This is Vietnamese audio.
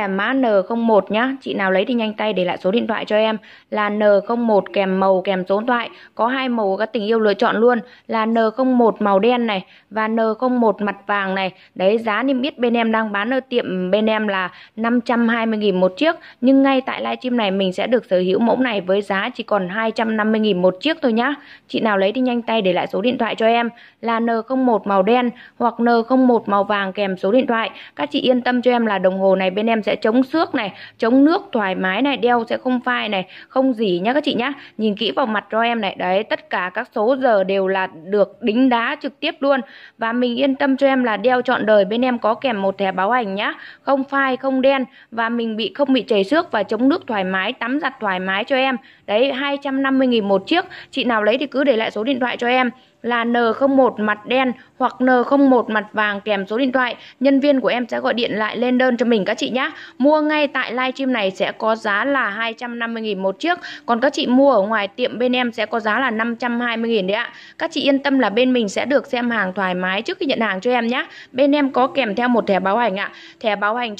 là mã N01 nhá. Chị nào lấy thì nhanh tay để lại số điện thoại cho em là N01 kèm màu kèm số điện thoại. Có hai màu các tình yêu lựa chọn luôn là N01 màu đen này và N01 mặt vàng này. Đấy giá niêm yết bên em đang bán ở tiệm bên em là 520 000 một chiếc, nhưng ngay tại livestream này mình sẽ được sở hữu mẫu này với giá chỉ còn 250 000 một chiếc thôi nhá. Chị nào lấy thì nhanh tay để lại số điện thoại cho em là N01 màu đen hoặc N01 màu vàng kèm số điện thoại. Các chị yên tâm cho em là đồng hồ này bên em sẽ sẽ chống xước này chống nước thoải mái này đeo sẽ không phai này không gì nhá các chị nhá nhìn kỹ vào mặt cho em này đấy tất cả các số giờ đều là được đính đá trực tiếp luôn và mình yên tâm cho em là đeo trọn đời bên em có kèm một thẻ báo hành nhá không phai không đen và mình bị không bị chảy xước và chống nước thoải mái tắm giặt thoải mái cho em đấy 250.000 một chiếc chị nào lấy thì cứ để lại số điện thoại cho em là N01 mặt đen hoặc N01 mặt vàng kèm số điện thoại, nhân viên của em sẽ gọi điện lại lên đơn cho mình các chị nhé. Mua ngay tại livestream này sẽ có giá là 250.000 một chiếc, còn các chị mua ở ngoài tiệm bên em sẽ có giá là 520.000 đấy ạ. Các chị yên tâm là bên mình sẽ được xem hàng thoải mái trước khi nhận hàng cho em nhé. Bên em có kèm theo một thẻ báo hành ạ. Thẻ báo hành cho